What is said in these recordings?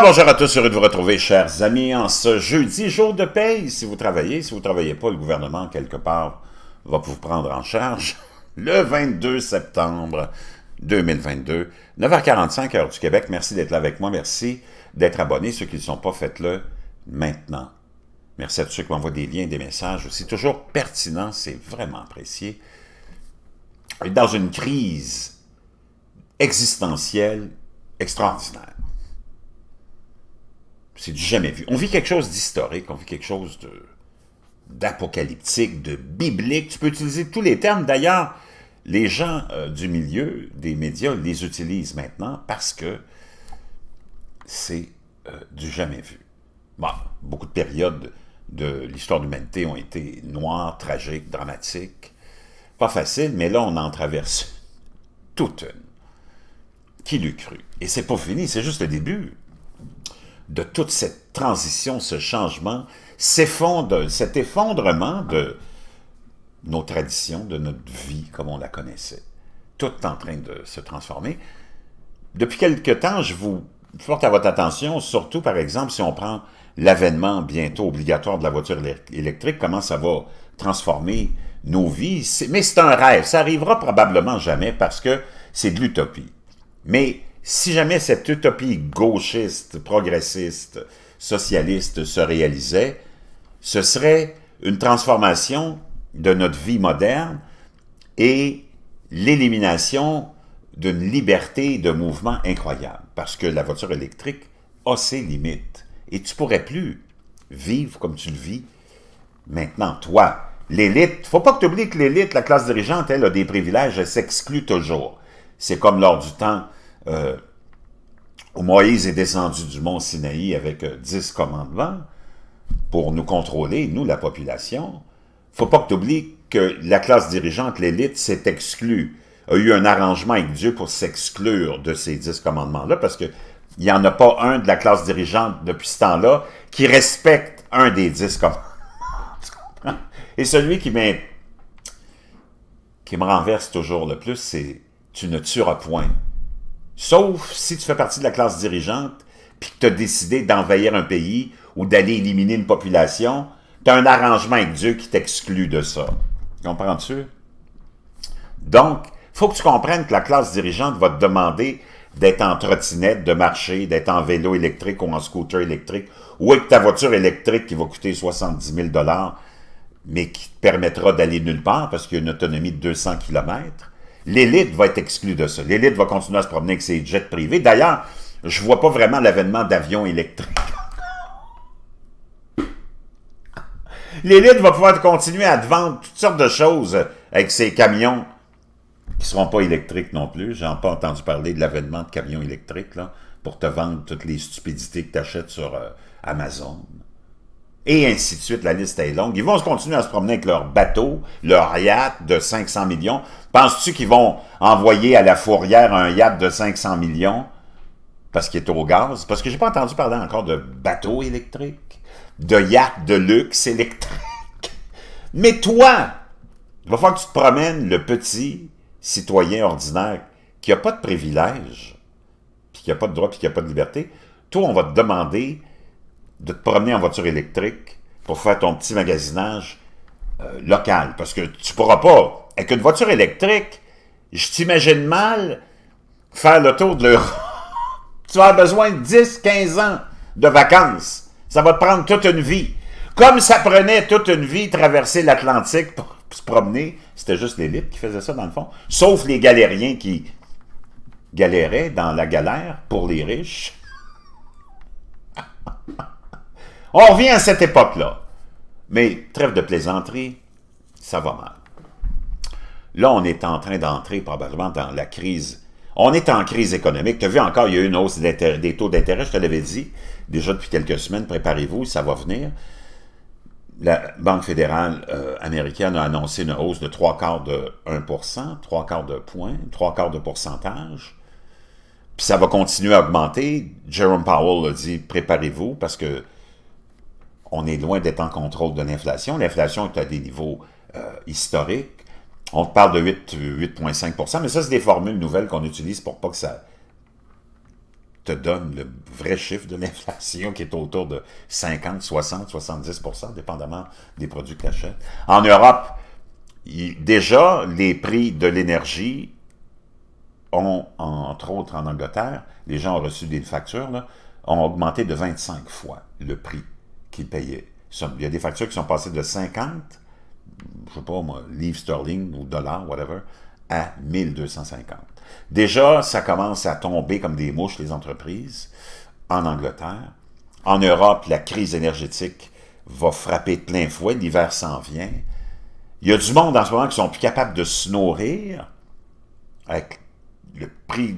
bonjour à tous, heureux de vous retrouver, chers amis, en ce jeudi, jour de paye. Si vous travaillez, si vous ne travaillez pas, le gouvernement, quelque part, va vous prendre en charge le 22 septembre 2022, 9h45, heure du Québec. Merci d'être là avec moi, merci d'être abonné. Ceux qui ne sont pas, faites-le maintenant. Merci à tous ceux qui m'envoient des liens, des messages aussi. Toujours pertinent, c'est vraiment apprécié. dans une crise existentielle extraordinaire. C'est du jamais vu. On vit quelque chose d'historique, on vit quelque chose d'apocalyptique, de, biblique. Tu peux utiliser tous les termes. D'ailleurs, les gens euh, du milieu des médias les utilisent maintenant parce que c'est euh, du jamais vu. Bon, beaucoup de périodes de l'histoire de l'humanité ont été noires, tragiques, dramatiques. Pas facile, mais là, on en traverse toute une. Qui l'eût cru? Et c'est pas fini, c'est juste le début de toute cette transition, ce changement, s'effondre, cet effondrement de nos traditions, de notre vie comme on la connaissait. Tout en train de se transformer. Depuis quelque temps, je vous porte à votre attention, surtout par exemple si on prend l'avènement bientôt obligatoire de la voiture électrique, comment ça va transformer nos vies. Mais c'est un rêve, ça arrivera probablement jamais parce que c'est de l'utopie. Mais si jamais cette utopie gauchiste, progressiste, socialiste se réalisait, ce serait une transformation de notre vie moderne et l'élimination d'une liberté de mouvement incroyable, parce que la voiture électrique a ses limites, et tu pourrais plus vivre comme tu le vis maintenant, toi. L'élite, faut pas que tu oublies que l'élite, la classe dirigeante, elle a des privilèges, elle s'exclut toujours. C'est comme lors du temps où euh, Moïse est descendu du mont Sinaï avec euh, dix commandements pour nous contrôler, nous, la population, faut pas que tu oublies que la classe dirigeante, l'élite, s'est exclue, a eu un arrangement avec Dieu pour s'exclure de ces dix commandements-là, parce qu'il n'y en a pas un de la classe dirigeante depuis ce temps-là qui respecte un des dix commandements. Et celui qui, qui me renverse toujours le plus, c'est « tu ne tueras point ». Sauf si tu fais partie de la classe dirigeante, puis que tu as décidé d'envahir un pays ou d'aller éliminer une population, tu as un arrangement avec Dieu qui t'exclut de ça. Comprends-tu? Donc, faut que tu comprennes que la classe dirigeante va te demander d'être en trottinette, de marcher, d'être en vélo électrique ou en scooter électrique, ou avec ta voiture électrique qui va coûter 70 000 mais qui te permettra d'aller nulle part parce qu'il y a une autonomie de 200 km. L'élite va être exclue de ça. L'élite va continuer à se promener avec ses jets privés. D'ailleurs, je vois pas vraiment l'avènement d'avions électriques. L'élite va pouvoir continuer à te vendre toutes sortes de choses avec ses camions qui seront pas électriques non plus. J'ai pas entendu parler de l'avènement de camions électriques pour te vendre toutes les stupidités que tu achètes sur euh, Amazon. Et ainsi de suite, la liste est longue. Ils vont continuer à se promener avec leur bateau, leur yacht de 500 millions. Penses-tu qu'ils vont envoyer à la fourrière un yacht de 500 millions parce qu'il est au gaz? Parce que j'ai pas entendu parler encore de bateau électrique, de yacht de luxe électrique. Mais toi, il va falloir que tu te promènes le petit citoyen ordinaire qui n'a pas de privilège, qui n'a pas de droit, qui n'a pas de liberté. Toi, on va te demander de te promener en voiture électrique pour faire ton petit magasinage euh, local. Parce que tu pourras pas, avec une voiture électrique, je t'imagine mal faire le tour de l'Europe. tu vas besoin de 10, 15 ans de vacances. Ça va te prendre toute une vie. Comme ça prenait toute une vie traverser l'Atlantique pour se promener, c'était juste l'élite qui faisait ça dans le fond. Sauf les galériens qui galéraient dans la galère pour les riches. On revient à cette époque-là. Mais trêve de plaisanterie, ça va mal. Là, on est en train d'entrer probablement dans la crise. On est en crise économique. Tu as vu encore, il y a eu une hausse des taux d'intérêt, je te l'avais dit. Déjà depuis quelques semaines, préparez-vous, ça va venir. La Banque fédérale euh, américaine a annoncé une hausse de trois quarts de 1 trois quarts de point, trois quarts de pourcentage. Puis ça va continuer à augmenter. Jerome Powell a dit, préparez-vous, parce que on est loin d'être en contrôle de l'inflation. L'inflation est à des niveaux euh, historiques. On parle de 8,5 mais ça, c'est des formules nouvelles qu'on utilise pour pas que ça te donne le vrai chiffre de l'inflation qui est autour de 50, 60, 70 dépendamment des produits que tu En Europe, déjà, les prix de l'énergie ont, entre autres en Angleterre, les gens ont reçu des factures, ont augmenté de 25 fois le prix qu'ils payait. Il y a des factures qui sont passées de 50, je ne sais pas moi, livres sterling ou dollars, whatever, à 1250. Déjà, ça commence à tomber comme des mouches les entreprises en Angleterre. En Europe, la crise énergétique va frapper de plein fouet, l'hiver s'en vient. Il y a du monde en ce moment qui sont plus capables de se nourrir avec le prix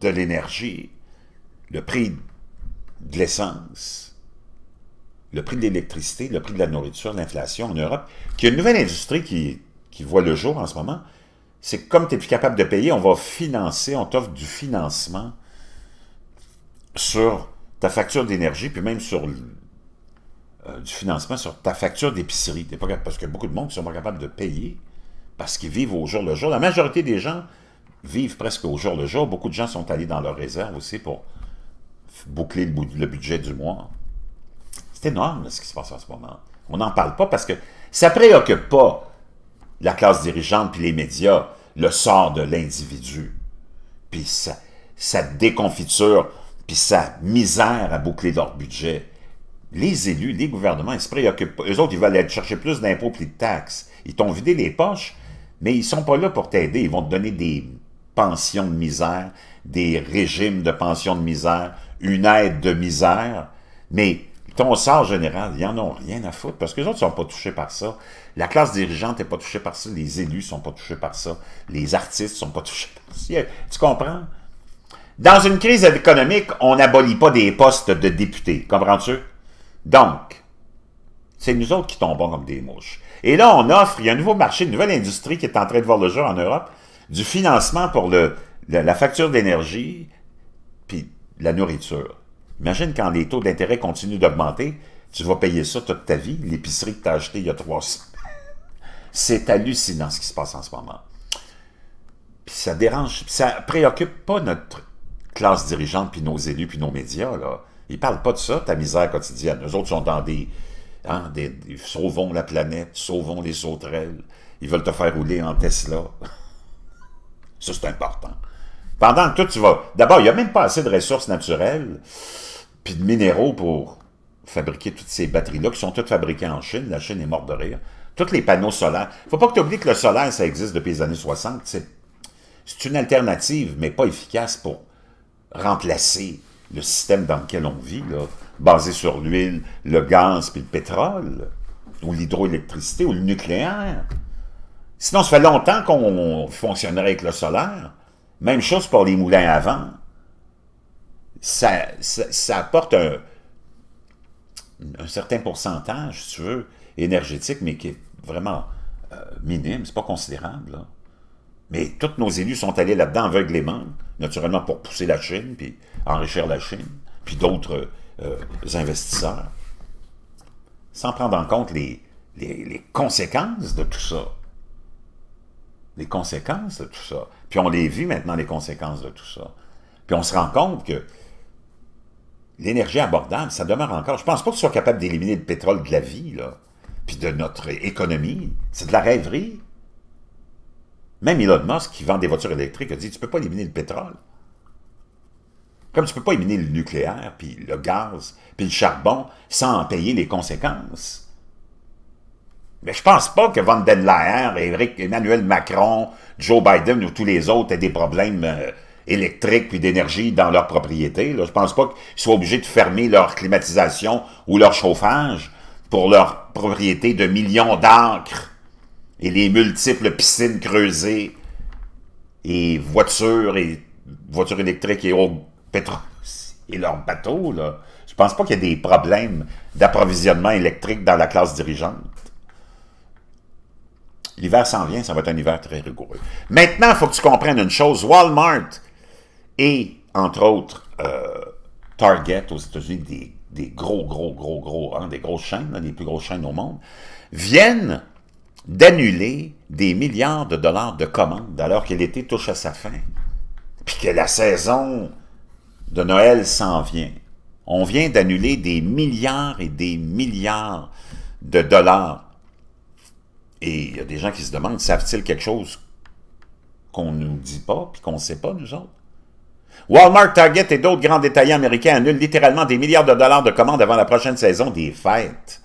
de l'énergie, le prix de l'essence, le prix de l'électricité, le prix de la nourriture, l'inflation en Europe, qu'il y a une nouvelle industrie qui, qui voit le jour en ce moment, c'est que comme tu n'es plus capable de payer, on va financer, on t'offre du financement sur ta facture d'énergie, puis même sur euh, du financement sur ta facture d'épicerie. Parce que beaucoup de monde ne sont pas capables de payer parce qu'ils vivent au jour le jour. La majorité des gens vivent presque au jour le jour. Beaucoup de gens sont allés dans leurs réserves aussi pour boucler le budget du mois. C'est énorme ce qui se passe en ce moment. On n'en parle pas parce que ça ne préoccupe pas la classe dirigeante puis les médias, le sort de l'individu, puis sa, déconfiture, puis sa misère à boucler leur budget. Les élus, les gouvernements, ils se préoccupent pas. Eux autres, ils veulent aller chercher plus d'impôts plus de taxes. Ils t'ont vidé les poches, mais ils ne sont pas là pour t'aider. Ils vont te donner des pensions de misère, des régimes de pensions de misère, une aide de misère, mais ton sort général, ils n'en ont rien à foutre parce que les autres ne sont pas touchés par ça. La classe dirigeante n'est pas touchée par ça. Les élus ne sont pas touchés par ça. Les artistes ne sont pas touchés par ça. Tu comprends? Dans une crise économique, on n'abolit pas des postes de députés. Comprends-tu? Donc, c'est nous autres qui tombons comme des mouches. Et là, on offre, il y a un nouveau marché, une nouvelle industrie qui est en train de voir le jour en Europe, du financement pour le la facture d'énergie puis la nourriture. Imagine quand les taux d'intérêt continuent d'augmenter, tu vas payer ça toute ta vie, l'épicerie que tu as achetée il y a trois ans, C'est hallucinant ce qui se passe en ce moment. Puis ça dérange, ça préoccupe pas notre classe dirigeante, puis nos élus, puis nos médias. Là. Ils parlent pas de ça, ta misère quotidienne. Nous autres sont dans des, hein, des, des Sauvons la planète, sauvons les sauterelles. Ils veulent te faire rouler en Tesla. Ça, c'est important. Pendant que toi, tu vas... D'abord, il n'y a même pas assez de ressources naturelles puis de minéraux pour fabriquer toutes ces batteries-là, qui sont toutes fabriquées en Chine. La Chine est morte de rire. Tous les panneaux solaires. faut pas que tu oublies que le solaire, ça existe depuis les années 60. C'est une alternative, mais pas efficace pour remplacer le système dans lequel on vit, basé sur l'huile, le gaz puis le pétrole, ou l'hydroélectricité, ou le nucléaire. Sinon, ça fait longtemps qu'on fonctionnerait avec le solaire. Même chose pour les moulins à vent. Ça, apporte un, certain pourcentage, si tu veux, énergétique, mais qui est vraiment euh, minime, c'est pas considérable. Mais tous nos élus sont allés là-dedans aveuglément, naturellement pour pousser la Chine, puis enrichir la Chine, puis d'autres euh, investisseurs, sans prendre en compte les conséquences de tout ça. Les conséquences de tout ça. Puis on les vit maintenant, les conséquences de tout ça. Puis on se rend compte que l'énergie abordable, ça demeure encore. Je pense pas que tu sois capable d'éliminer le pétrole de la vie, là, puis de notre économie. C'est de la rêverie. Même Elon Musk, qui vend des voitures électriques, a dit tu peux pas éliminer le pétrole. Comme tu peux pas éliminer le nucléaire, puis le gaz, puis le charbon, sans en payer les conséquences. Mais je pense pas que Van den Leyen, Emmanuel Macron, Joe Biden ou tous les autres aient des problèmes euh, électriques puis d'énergie dans leur propriété. Je Je pense pas qu'ils soient obligés de fermer leur climatisation ou leur chauffage pour leur propriété de millions d'acres et les multiples piscines creusées et voitures et voitures électriques et et leurs bateaux. Là. Je pense pas qu'il y ait des problèmes d'approvisionnement électrique dans la classe dirigeante. L'hiver s'en vient, ça va être un hiver très rigoureux. Maintenant, il faut que tu comprennes une chose. Walmart et, entre autres, euh, Target aux États-Unis, des, gros, gros, gros, gros, hein, des grosses chaînes, des plus grosses chaînes au monde, viennent d'annuler des milliards de dollars de commandes alors que l'été touche à sa fin. Puis que la saison de Noël s'en vient. On vient d'annuler des milliards et des milliards de dollars et il y a des gens qui se demandent, savent-ils quelque chose qu'on ne nous dit pas, puis qu'on ne sait pas, nous autres? Walmart, Target et d'autres grands détaillants américains annulent littéralement des milliards de dollars de commandes avant la prochaine saison des fêtes.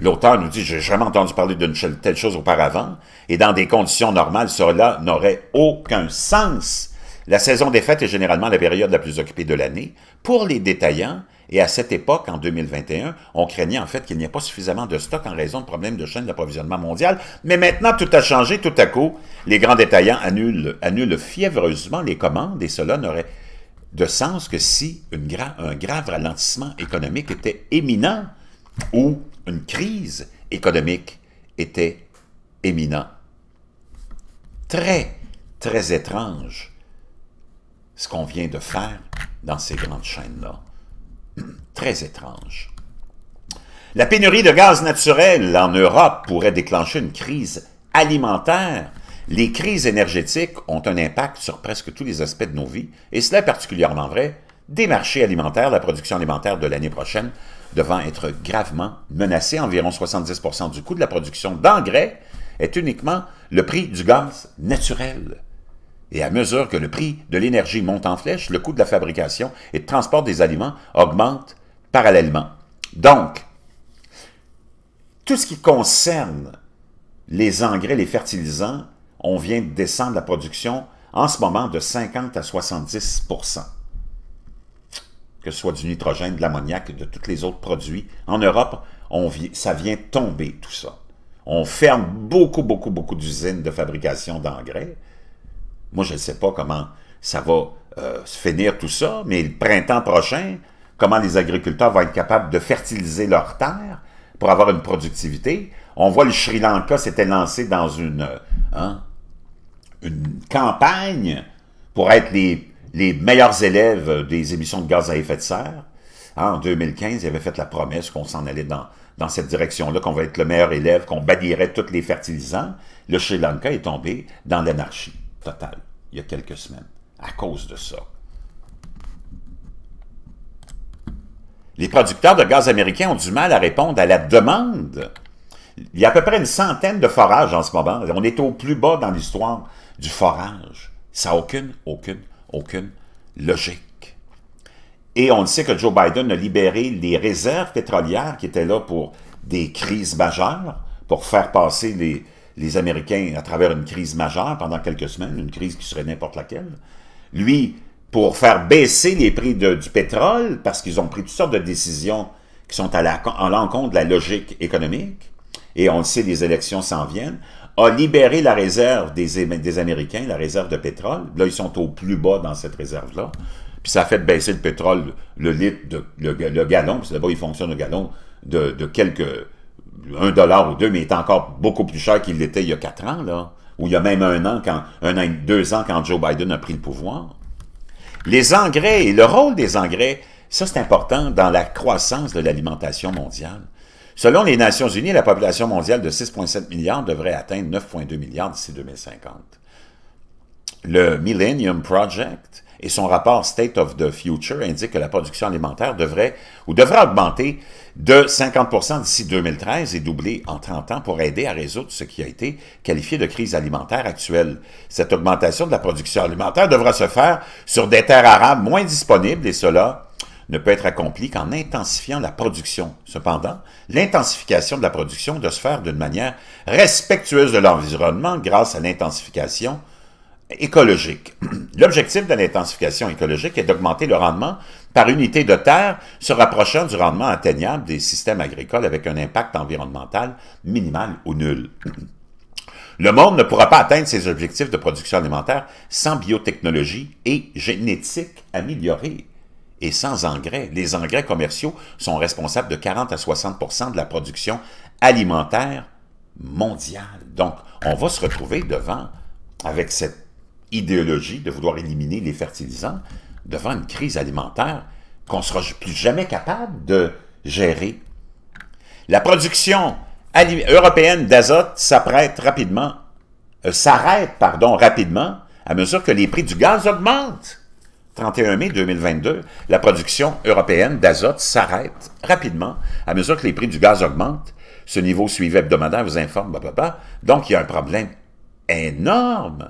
L'auteur nous dit, j'ai jamais entendu parler d'une telle chose auparavant, et dans des conditions normales, cela n'aurait aucun sens. La saison des fêtes est généralement la période la plus occupée de l'année pour les détaillants et à cette époque, en 2021, on craignait en fait qu'il n'y ait pas suffisamment de stocks en raison de problèmes de chaîne d'approvisionnement mondiale. Mais maintenant, tout a changé. Tout à coup, les grands détaillants annulent, annulent fiévreusement les commandes et cela n'aurait de sens que si un grave ralentissement économique était éminent ou une crise économique était éminente. Très, très étrange ce qu'on vient de faire dans ces grandes chaînes-là. Très étrange. La pénurie de gaz naturel en Europe pourrait déclencher une crise alimentaire. Les crises énergétiques ont un impact sur presque tous les aspects de nos vies, et cela est particulièrement vrai des marchés alimentaires. La production alimentaire de l'année prochaine devant être gravement menacée. Environ 70 du coût de la production d'engrais est uniquement le prix du gaz naturel. Et à mesure que le prix de l'énergie monte en flèche, le coût de la fabrication et de transport des aliments augmente parallèlement. Donc, tout ce qui concerne les engrais, les fertilisants, on vient de descendre la production en ce moment de 50 à 70 que ce soit du nitrogène, de l'ammoniac, de tous les autres produits. En Europe, ça vient tomber tout ça. On ferme beaucoup, beaucoup, beaucoup d'usines de fabrication d'engrais. Moi, je ne sais pas comment ça va euh, se finir tout ça, mais le printemps prochain, comment les agriculteurs vont être capables de fertiliser leurs terres pour avoir une productivité. On voit le Sri Lanka s'était lancé dans une, euh, hein, une campagne pour être les, les, meilleurs élèves des émissions de gaz à effet de serre. en 2015, il avait fait la promesse qu'on s'en allait dans, dans cette direction-là, qu'on va être le meilleur élève, qu'on balayerait tous les fertilisants. Le Sri Lanka est tombé dans l'anarchie. Total. il y a quelques semaines à cause de ça. Les producteurs de gaz américains ont du mal à répondre à la demande. Il y a à peu près une centaine de forages en ce moment. On est au plus bas dans l'histoire du forage. Ça n'a aucune, aucune, aucune logique. Et on sait que Joe Biden a libéré les réserves pétrolières qui étaient là pour des crises majeures, pour faire passer les, les Américains à travers une crise majeure pendant quelques semaines, une crise qui serait n'importe laquelle. Lui, pour faire baisser les prix du pétrole, parce qu'ils ont pris toutes sortes de décisions qui sont à l'encontre de la logique économique, et on le sait, les élections s'en viennent, a libéré la réserve des, Américains, la réserve de pétrole. Là, ils sont au plus bas dans cette réserve-là. Puis ça a fait baisser le pétrole, le litre, le, gallon, parce que là-bas, il fonctionne au gallon de quelques un dollar ou deux, mais est encore beaucoup plus cher qu'il l'était il y a quatre ans, là, ou il y a même un an, quand, un an, deux ans, quand Joe Biden a pris le pouvoir. Les engrais et le rôle des engrais, ça c'est important dans la croissance de l'alimentation mondiale. Selon les Nations Unies, la population mondiale de 6,7 milliards devrait atteindre 9,2 milliards d'ici 2050. Le Millennium Project et son rapport State of the Future indique que la production alimentaire devrait ou devrait augmenter de 50 d'ici 2013 et doubler en 30 ans pour aider à résoudre ce qui a été qualifié de crise alimentaire actuelle. Cette augmentation de la production alimentaire devra se faire sur des terres arables moins disponibles et cela ne peut être accompli qu'en intensifiant la production. Cependant, l'intensification de la production doit se faire d'une manière respectueuse de l'environnement grâce à l'intensification écologique. L'objectif de l'intensification écologique est d'augmenter le rendement par unité de terre se rapprochant du rendement atteignable des systèmes agricoles avec un impact environnemental minimal ou nul. Le monde ne pourra pas atteindre ses objectifs de production alimentaire sans biotechnologie et génétique améliorée et sans engrais. Les engrais commerciaux sont responsables de 40 à 60 de la production alimentaire mondiale. Donc, on va se retrouver devant avec cette idéologie de vouloir éliminer les fertilisants devant une crise alimentaire qu'on ne sera plus jamais capable de gérer. La production européenne d'azote s'apprête rapidement, euh, s'arrête pardon, rapidement à mesure que les prix du gaz augmentent. 31 mai 2022, la production européenne d'azote s'arrête rapidement à mesure que les prix du gaz augmentent. Ce niveau suivi hebdomadaire vous informe, Donc, il y a un problème énorme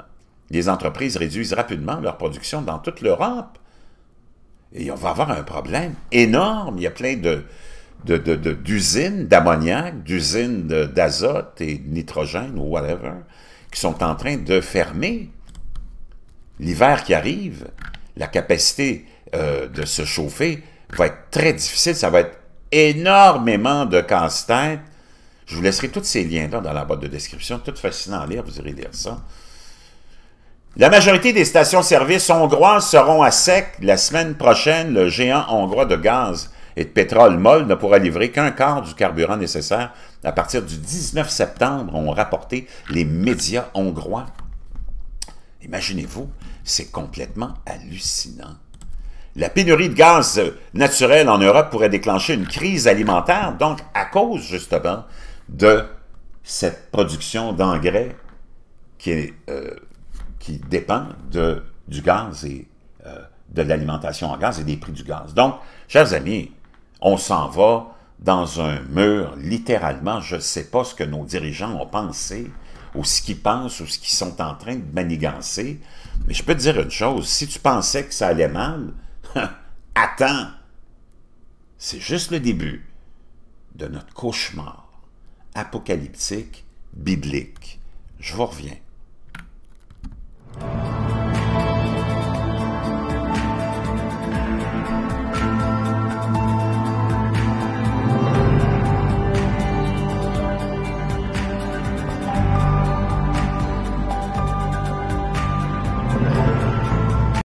les entreprises réduisent rapidement leur production dans toute l'Europe. Et on va avoir un problème énorme. Il y a plein de d'usines d'ammoniac, d'usines d'azote et de nitrogène ou whatever, qui sont en train de fermer. L'hiver qui arrive, la capacité euh, de se chauffer va être très difficile. Ça va être énormément de casse-tête. Je vous laisserai tous ces liens-là dans la boîte de description. Tout fascinant à lire, vous irez lire ça. La majorité des stations-service hongroises seront à sec la semaine prochaine. Le géant hongrois de gaz et de pétrole molle ne pourra livrer qu'un quart du carburant nécessaire à partir du 19 septembre, ont rapporté les médias hongrois. Imaginez-vous, c'est complètement hallucinant. La pénurie de gaz naturel en Europe pourrait déclencher une crise alimentaire, donc à cause justement de cette production d'engrais qui est euh, qui dépend de, du gaz et euh, de l'alimentation en gaz et des prix du gaz. Donc, chers amis, on s'en va dans un mur, littéralement, je ne sais pas ce que nos dirigeants ont pensé, ou ce qu'ils pensent, ou ce qu'ils sont en train de manigancer, mais je peux te dire une chose, si tu pensais que ça allait mal, attends, c'est juste le début de notre cauchemar apocalyptique, biblique. Je vous reviens. you